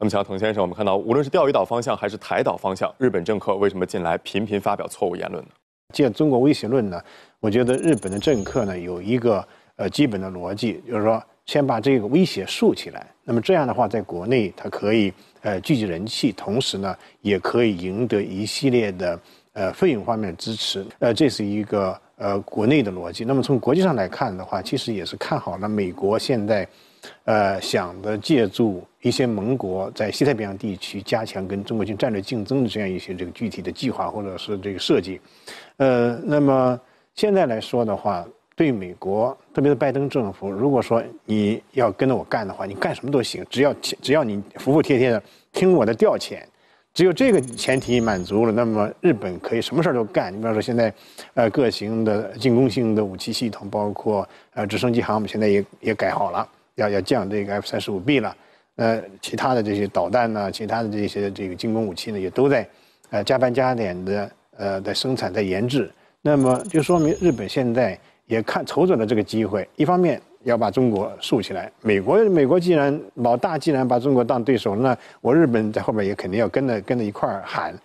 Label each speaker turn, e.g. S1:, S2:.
S1: 那么，乔腾先生，我们看到，无论是钓鱼岛方向还是台岛方向，日本政客为什么近来频频发表错误言论呢？
S2: 借中国威胁论呢？我觉得日本的政客呢有一个呃基本的逻辑，就是说先把这个威胁竖起来。那么这样的话，在国内它可以呃聚集人气，同时呢也可以赢得一系列的呃费用方面支持。呃，这是一个呃国内的逻辑。那么从国际上来看的话，其实也是看好了美国现在呃想的借助。一些盟国在西太平洋地区加强跟中国军战略竞争的这样一些这个具体的计划或者是这个设计，呃，那么现在来说的话，对美国，特别是拜登政府，如果说你要跟着我干的话，你干什么都行，只要只要你服服帖帖的听我的调遣，只有这个前提满足了，那么日本可以什么事儿都干。你比方说现在，呃，各型的进攻性的武器系统，包括呃直升机航母，现在也也改好了，要要降这个 F 三十五 B 了。呃，其他的这些导弹呢，其他的这些这个进攻武器呢，也都在，呃，加班加点的，呃，在生产，在研制。那么就说明日本现在也看瞅准了这个机会，一方面要把中国竖起来。美国，美国既然老大，既然把中国当对手，那我日本在后面也肯定要跟着跟着一块儿喊。